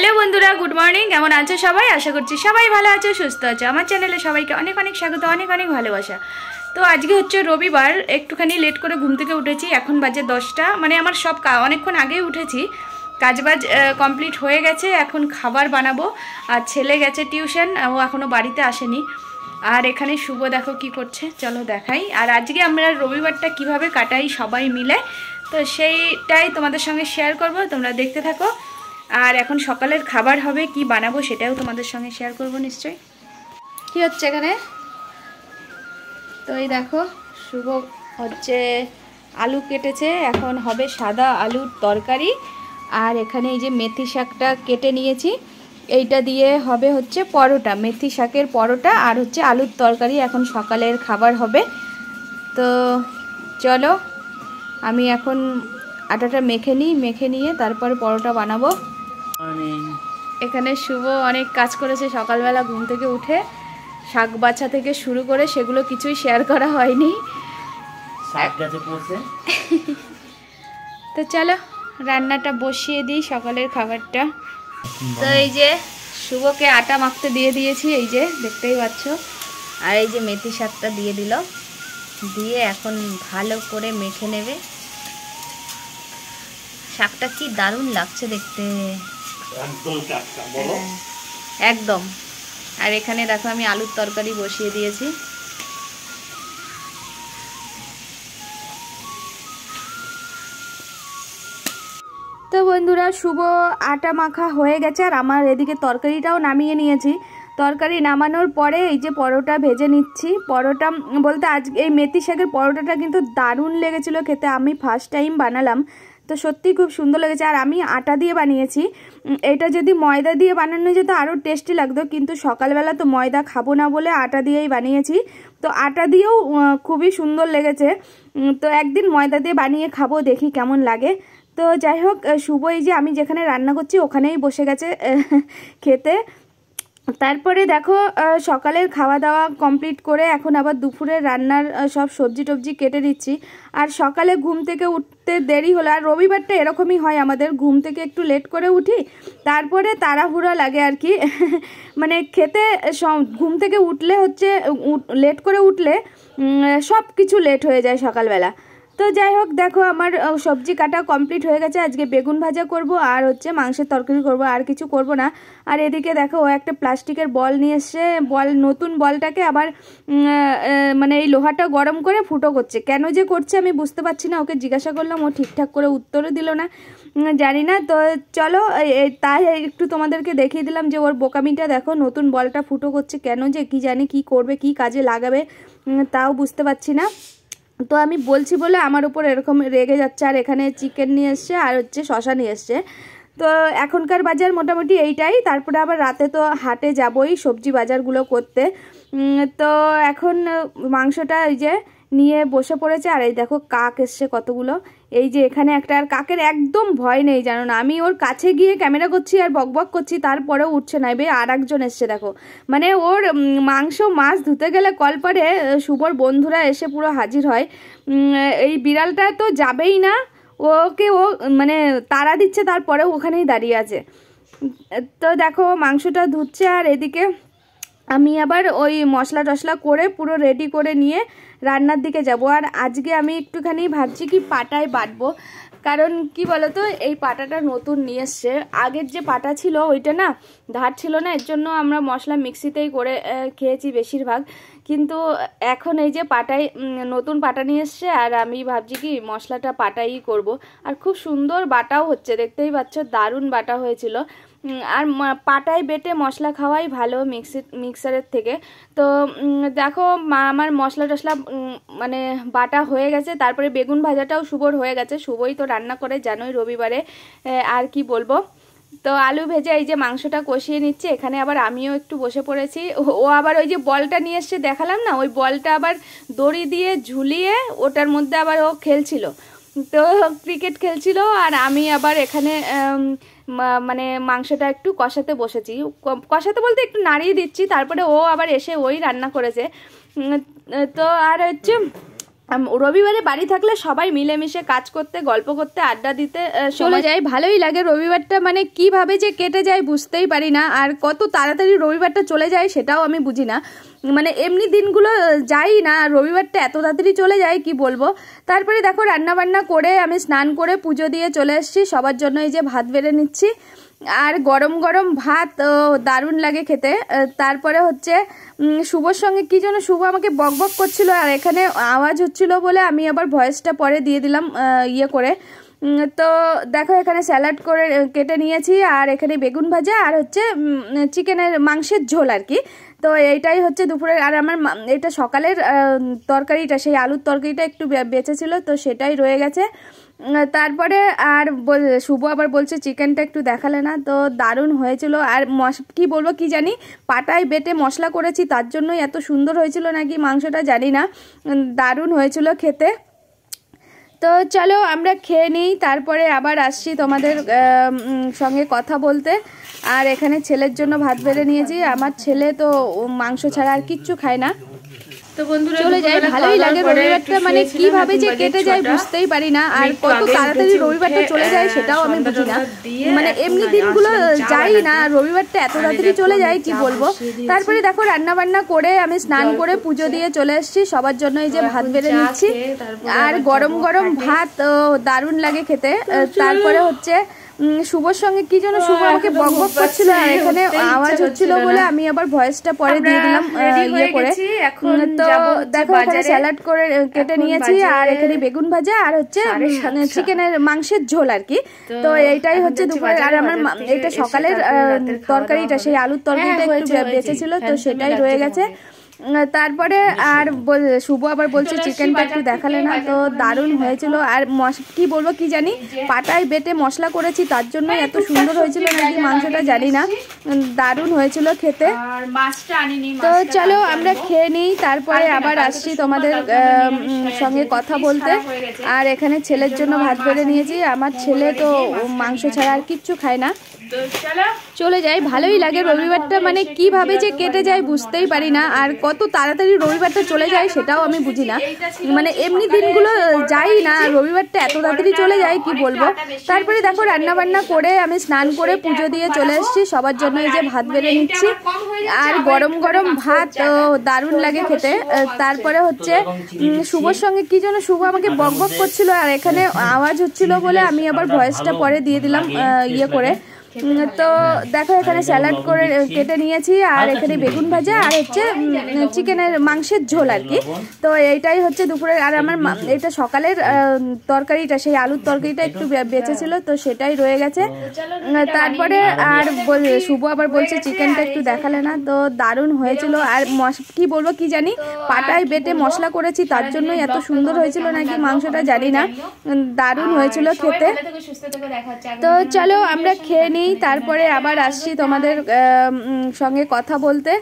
hello বন্ধুরা good morning কেমন আছো সবাই আশা করছি সবাই ভালো আছো সুস্থ আছো আমার চ্যানেলে সবাইকে অনেক অনেক স্বাগত অনেক অনেক ভালোবাসা তো আজকে হচ্ছে রবিবার একটুখানি লেট করে ঘুম থেকে উঠেছি এখন বাজে দশটা মানে আমার সব অনেকক্ষণ আগেই উঠেছি কাজবাজ কমপ্লিট হয়ে গেছে এখন খাবার বানাবো আর ছেলে গেছে টিউশন ও এখনও বাড়িতে আসেনি আর এখানে শুভ দেখো কি করছে চলো দেখাই আর আজকে আমরা রবিবারটা কিভাবে কাটাই সবাই মিলে তো সেইটাই তোমাদের সঙ্গে শেয়ার করব তোমরা দেখতে থাকো আর এখন সকালের খাবার হবে কি বানাবো সেটাও তোমাদের সঙ্গে শেয়ার করব নিশ্চয় কি হচ্ছে এখানে তো এই দেখো শুভ হচ্ছে আলু কেটেছে এখন হবে সাদা আলুর তরকারি আর এখানে এই যে মেথি শাকটা কেটে নিয়েছি এইটা দিয়ে হবে হচ্ছে পরোটা মেথি শাকের পরোটা আর হচ্ছে আলুর তরকারি এখন সকালের খাবার হবে তো চলো আমি এখন আটাটা মেখে নিই মেখে নিয়ে তারপর পরোটা বানাবো এখানে শুভ অনেক কাজ করেছে সকালবেলা ঘুম থেকে উঠে শাক বাছা থেকে শুরু করে সেগুলো কিছুই শেয়ার করা হয়নি তো চলো রান্নাটা বসিয়ে দিই সকালের খাবারটা তো এই যে শুভকে আটা মাখতে দিয়ে দিয়েছি এই যে দেখতেই পাচ্ছ আর এই যে মেথি শাকটা দিয়ে দিল দিয়ে এখন ভালো করে মেখে নেবে শাকটা কি দারুণ লাগছে দেখতে হ্যাঁ, একদম আর এখানে দেখো আমি আলুর তরকারি বসিয়ে দিয়েছি তো বন্ধুরা শুভ আটা মাখা হয়ে গেছে আর আমার এদিকে তরকারিটাও নামিয়ে নিয়েছি তরকারি নামানোর পরে এই যে পরোটা ভেজে নিচ্ছি পরোটা বলতে আজ এই মেথি শাকের পরোটাটা কিন্তু দারুণ লেগেছিল খেতে আমি ফার্স্ট টাইম বানালাম তো সত্যিই খুব সুন্দর লেগেছে আর আমি আটা দিয়ে বানিয়েছি এটা যদি ময়দা দিয়ে বানানো যেত আরও টেস্টি লাগতো কিন্তু সকালবেলা তো ময়দা খাবো না বলে আটা দিয়েই বানিয়েছি তো আটা দিয়েও খুবই সুন্দর লেগেছে তো একদিন ময়দা দিয়ে বানিয়ে খাবো দেখি কেমন লাগে তো যাই হোক শুভ এই যে আমি যেখানে রান্না করছি ওখানেই বসে গেছে খেতে তারপরে দেখো সকালের খাওয়া দাওয়া কমপ্লিট করে এখন আবার দুপুরে রান্নার সব সবজি টবজি কেটে দিচ্ছি আর সকালে ঘুম থেকে উঠতে দেরি হলো আর রবিবারটা এরকমই হয় আমাদের ঘুম থেকে একটু লেট করে উঠি তারপরে তাড়াহুড়া লাগে আর কি মানে খেতে ঘুম থেকে উঠলে হচ্ছে লেট করে উঠলে সব কিছু লেট হয়ে যায় সকালবেলা তো যাই হোক দেখো আমার সবজি কাটা কমপ্লিট হয়ে গেছে আজকে বেগুন ভাজা করব আর হচ্ছে মাংসের তরকারি করব আর কিছু করব না আর এদিকে দেখো ও একটা প্লাস্টিকের বল নিয়ে এসছে বল নতুন বলটাকে আবার মানে এই লোহাটা গরম করে ফুটো করছে কেন যে করছে আমি বুঝতে পারছি না ওকে জিজ্ঞাসা করলাম ও ঠিকঠাক করে উত্তরও দিল না জানি না তো চলো তাই একটু তোমাদেরকে দেখিয়ে দিলাম যে ওর বোকামিটা দেখো নতুন বলটা ফুটো করছে কেন যে কি জানি কি করবে কি কাজে লাগাবে তাও বুঝতে পারছি না তো আমি বলছি বলে আমার উপর এরকম রেগে যাচ্ছে আর এখানে চিকেন নিয়ে এসছে আর হচ্ছে শশা নিয়ে এসছে তো এখনকার বাজার মোটামুটি এইটাই তারপরে আবার রাতে তো হাটে যাবই সবজি বাজারগুলো করতে তো এখন মাংসটা এই যে নিয়ে বসে পড়েছে আর এই দেখো কাক এসছে কতগুলো এই যে এখানে একটা আর কাকের একদম ভয় নেই জানো না আমি ওর কাছে গিয়ে ক্যামেরা করছি আর বকবক করছি তারপরেও উঠছে না এবার আর একজন এসছে দেখো মানে ওর মাংস মাছ ধুতে গেলে কলপারে শুভর বন্ধুরা এসে পুরো হাজির হয় এই বিড়ালটা তো যাবেই না ওকে ও মানে তারা দিচ্ছে তারপরেও ওখানেই দাঁড়িয়ে আছে তো দেখো মাংসটা ধুচ্ছে আর এদিকে আমি আবার ওই মশলা টশলা করে পুরো রেডি করে নিয়ে রান্নার দিকে যাব আর আজকে আমি একটুখানি ভাবছি কি পাটায় বাটবো কারণ কি বলতো এই পাটাটা নতুন নিয়ে এসছে আগের যে পাটা ছিল ওইটা না ধার ছিল না এর জন্য আমরা মশলা মিক্সিতেই করে খেয়েছি বেশিরভাগ কিন্তু এখন এই যে পাটাই নতুন পাটা নিয়ে এসছে আর আমি ভাবছি কি মশলাটা পাটাই করব আর খুব সুন্দর বাটাও হচ্ছে দেখতেই পাচ্ছ দারুণ বাটা হয়েছিল আর পাটায় বেটে মশলা খাওয়াই ভালো মিক্সি মিক্সারের থেকে তো দেখো আমার মশলা টশলা মানে বাটা হয়ে গেছে তারপরে বেগুন ভাজাটাও শুভর হয়ে গেছে শুভই তো রান্না করে জানোই রবিবারে আর কি বলবো তো আলু ভেজে এই যে মাংসটা কষিয়ে নিচ্ছে এখানে আবার আমিও একটু বসে পড়েছি ও আবার ওই যে বলটা নিয়ে এসে দেখালাম না ওই বলটা আবার দড়ি দিয়ে ঝুলিয়ে ওটার মধ্যে আবার ও খেলছিল তো ক্রিকেট খেলছিল আর আমি আবার এখানে মানে মাংসটা একটু কষাতে বসেছি কষাতে বলতে একটু নাড়িয়ে দিচ্ছি তারপরে ও আবার এসে ওই রান্না করেছে তো আর হচ্ছে রবিবারে বাড়ি থাকলে সবাই মিলেমিশে কাজ করতে গল্প করতে আড্ডা দিতে চলে যায় ভালোই লাগে রবিবারটা মানে কিভাবে যে কেটে যায় বুঝতেই পারি না আর কত তাড়াতাড়ি রবিবারটা চলে যায় সেটাও আমি বুঝি না মানে এমনি দিনগুলো যাই না রবিবারটা এত তাড়াতাড়ি চলে যায় কি বলবো তারপরে দেখো রান্নাবান্না করে আমি স্নান করে পুজো দিয়ে চলে আসছি সবার জন্য এই যে ভাত বেড়ে নিচ্ছি আর গরম গরম ভাত দারুণ লাগে খেতে তারপরে হচ্ছে শুভর সঙ্গে কি যেন শুভ আমাকে বক বক করছিলো আর এখানে আওয়াজ হচ্ছিলো বলে আমি আবার ভয়েসটা পরে দিয়ে দিলাম ইয়ে করে তো দেখো এখানে স্যালাড করে কেটে নিয়েছি আর এখানে বেগুন ভাজা আর হচ্ছে চিকেনের মাংসের ঝোল আর কি তো এইটাই হচ্ছে দুপুরে আর আমার এটা সকালের তরকারিটা সেই আলুর তরকারিটা একটু বেঁচেছিলো তো সেটাই রয়ে গেছে তারপরে আর বল শুভ আবার বলছে চিকেনটা একটু দেখালে না তো দারুণ হয়েছিল আর কি বলবো কি জানি পাটায় বেটে মশলা করেছি তার জন্যই এত সুন্দর হয়েছিল নাকি মাংসটা জানি না দারুণ হয়েছিল খেতে তো চলো আমরা খেয়ে নিই তারপরে আবার আসছি তোমাদের সঙ্গে কথা বলতে আর এখানে ছেলের জন্য ভাত বেড়ে নিয়েছি আমার ছেলে তো মাংস ছাড়া আর কিচ্ছু খায় না মানে কেটে যায় বুঝতেই পারি না আর কত তাড়াতাড়ি রবিবারটা চলে যায় সেটাও আমি বুঝি না মানে এমনি মানে যাই না রবিবারটা এত চলে যায় মানে কি বলবো তারপরে দেখো রান্না বান্না করে আমি স্নান করে পুজো দিয়ে চলে এসেছি সবার জন্য এই যে ভাত বেড়ে নিচ্ছি আর গরম গরম ভাত দারুণ লাগে খেতে তারপরে হচ্ছে শুভর সঙ্গে কি যেন শুভ আমাকে বক বক করছিল এখানে আওয়াজ হচ্ছিল বলে আমি আবার ভয়েসটা পরে দিয়ে দিলাম ইয়ে করে তো দেখো এখানে স্যালাড করে কেটে নিয়েছি আর এখানে বেগুন ভাজা আর হচ্ছে চিকেনের মাংসের ঝোল আর কি তো এইটাই হচ্ছে দুপুরে আর আমার এটা সকালের তরকারিটা সেই আলুর তরকারিটা হ্যাঁ, একটু বেঁচেছিল তো হ্যাঁ, সেটাই রয়ে গেছে তারপরে আর শুভ আবার বলছে চিকেনটা একটু দেখালে না তো দারুণ হয়েছিল আর কি বলবো কি জানি পাটায় বেটে মশলা করেছি তার জন্য এত সুন্দর হয়েছিল নাকি মাংসটা জানি না দারুণ হয়েছিল খেতে তো চলো আমরা খেয়ে নিই তারপরে আবার আসছি তোমাদের সঙ্গে কথা বলতে আর এখানে ছেলের জন্য ভাত বেড়ে নিয়েছি আমার ছেলে তো মাংস ছাড়া আর কিচ্ছু খায় না চলে যাই ভালোই লাগে রবিবারটা মানে কিভাবে যে কেটে যায় বুঝতেই পারি না আর কত তাড়াতাড়ি রবিবারটা চলে যায় সেটাও আমি বুঝি না মানে এমনি দিনগুলো যাই না রবিবারটা এত তাড়াতাড়ি চলে যায় কি বলবো তারপরে দেখো রান্না বান্না করে আমি স্নান করে পুজো দিয়ে চলে এসছি সবার জন্য এই যে ভাত বেড়ে মানে নিচ্ছি আর গরম গরম ভাত দারুণ লাগে খেতে তারপরে হচ্ছে শুভর সঙ্গে কি যেন শুভ আমাকে বক বক করছিল আর এখানে আওয়াজ হচ্ছিল বলে আমি আবার ভয়েসটা পরে দিয়ে দিলাম ইয়ে করে তো দেখো এখানে স্যালাড করে কেটে নিয়েছি আর আচ্ছা, এখানে বেগুন ভাজা আর হচ্ছে চিকেনের মাংসের ঝোল আর কি তো এইটাই হচ্ছে দুপুরে আর আমার এটা সকালের তরকারিটা সেই আলুর তরকারিটা একটু বেঁচেছিল তো সেটাই রয়ে গেছে তারপরে আর শুভ আবার বলছে চিকেনটা একটু দেখালে না তো দারুণ হয়েছিল আর কি বলবো কি জানি পাটায় বেটে মশলা করেছি তার জন্য এত সুন্দর হয়েছিল নাকি মাংসটা জানি না দারুণ হয়েছিল খেতে তো চলো আমরা খেয়ে নিই তারপরে আবার আসছি তোমাদের সঙ্গে কথা বলতে